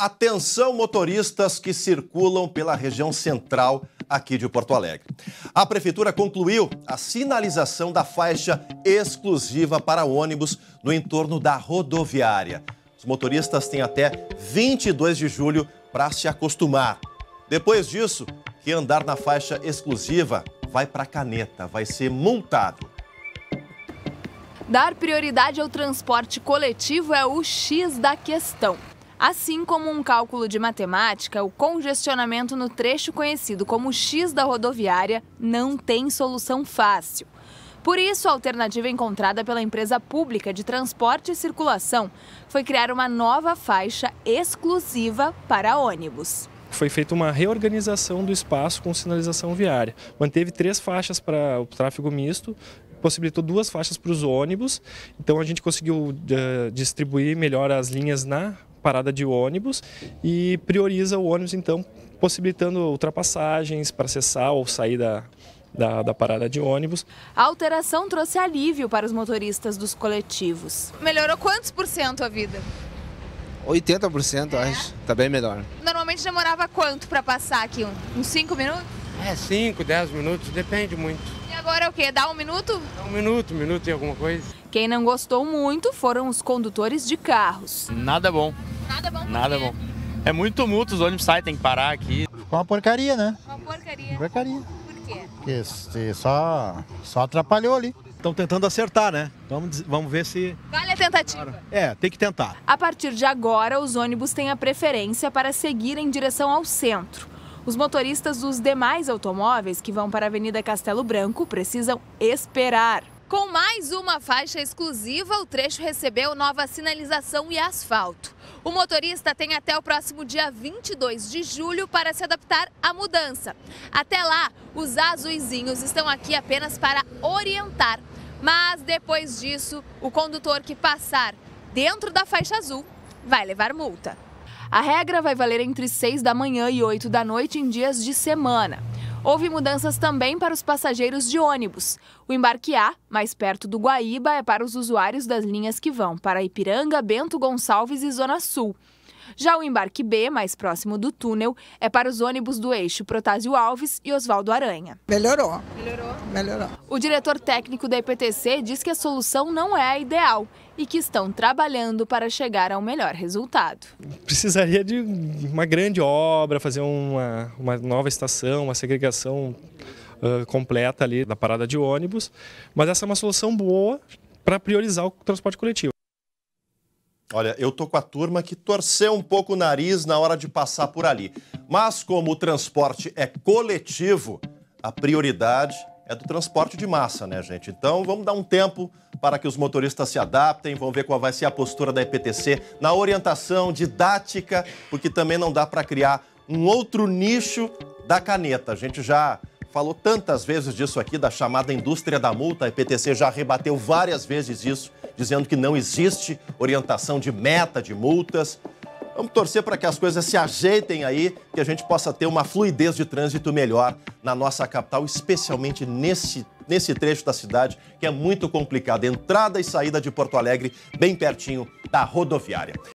Atenção motoristas que circulam pela região central aqui de Porto Alegre. A prefeitura concluiu a sinalização da faixa exclusiva para ônibus no entorno da rodoviária. Os motoristas têm até 22 de julho para se acostumar. Depois disso, quem andar na faixa exclusiva vai para caneta, vai ser multado. Dar prioridade ao transporte coletivo é o X da questão. Assim como um cálculo de matemática, o congestionamento no trecho conhecido como X da rodoviária não tem solução fácil. Por isso, a alternativa encontrada pela empresa pública de transporte e circulação foi criar uma nova faixa exclusiva para ônibus foi feita uma reorganização do espaço com sinalização viária. Manteve três faixas para o tráfego misto, possibilitou duas faixas para os ônibus, então a gente conseguiu uh, distribuir melhor as linhas na parada de ônibus e prioriza o ônibus, então, possibilitando ultrapassagens para acessar ou sair da, da, da, parada de ônibus. A alteração trouxe alívio para os motoristas dos coletivos. Melhorou quantos por cento a vida? 80% é. acho, tá bem melhor. Normalmente demorava quanto para passar aqui? Uns 5 minutos? É, 5, 10 minutos, depende muito. E agora é o quê? Dá um minuto? Dá um minuto, um minuto e alguma coisa. Quem não gostou muito foram os condutores de carros. Nada bom. Nada bom. Nada bom. É muito multo, os ônibus saem, tem que parar aqui. Ficou uma porcaria, né? Uma porcaria. Uma porcaria. Por quê? Porque só, só atrapalhou ali. Estão tentando acertar, né? Vamos, vamos ver se. Vale a tentativa. É, tem que tentar. A partir de agora, os ônibus têm a preferência para seguir em direção ao centro. Os motoristas dos demais automóveis que vão para a Avenida Castelo Branco precisam esperar. Com mais uma faixa exclusiva, o trecho recebeu nova sinalização e asfalto. O motorista tem até o próximo dia 22 de julho para se adaptar à mudança. Até lá, os azuizinhos estão aqui apenas para orientar. Mas depois disso, o condutor que passar dentro da faixa azul vai levar multa. A regra vai valer entre 6 da manhã e 8 da noite em dias de semana. Houve mudanças também para os passageiros de ônibus. O embarque A, mais perto do Guaíba, é para os usuários das linhas que vão para Ipiranga, Bento Gonçalves e Zona Sul. Já o embarque B, mais próximo do túnel, é para os ônibus do eixo Protásio Alves e Oswaldo Aranha. Melhorou. Melhorou? Melhorou. O diretor técnico da IPTC diz que a solução não é a ideal e que estão trabalhando para chegar ao melhor resultado. Precisaria de uma grande obra, fazer uma, uma nova estação, uma segregação uh, completa ali da parada de ônibus, mas essa é uma solução boa para priorizar o transporte coletivo. Olha, eu tô com a turma que torceu um pouco o nariz na hora de passar por ali. Mas como o transporte é coletivo, a prioridade é do transporte de massa, né, gente? Então vamos dar um tempo para que os motoristas se adaptem, vão ver qual vai ser a postura da EPTC na orientação didática, porque também não dá para criar um outro nicho da caneta. A gente já falou tantas vezes disso aqui, da chamada indústria da multa, a EPTC já rebateu várias vezes isso dizendo que não existe orientação de meta de multas. Vamos torcer para que as coisas se ajeitem aí, que a gente possa ter uma fluidez de trânsito melhor na nossa capital, especialmente nesse, nesse trecho da cidade, que é muito complicado. Entrada e saída de Porto Alegre, bem pertinho da rodoviária.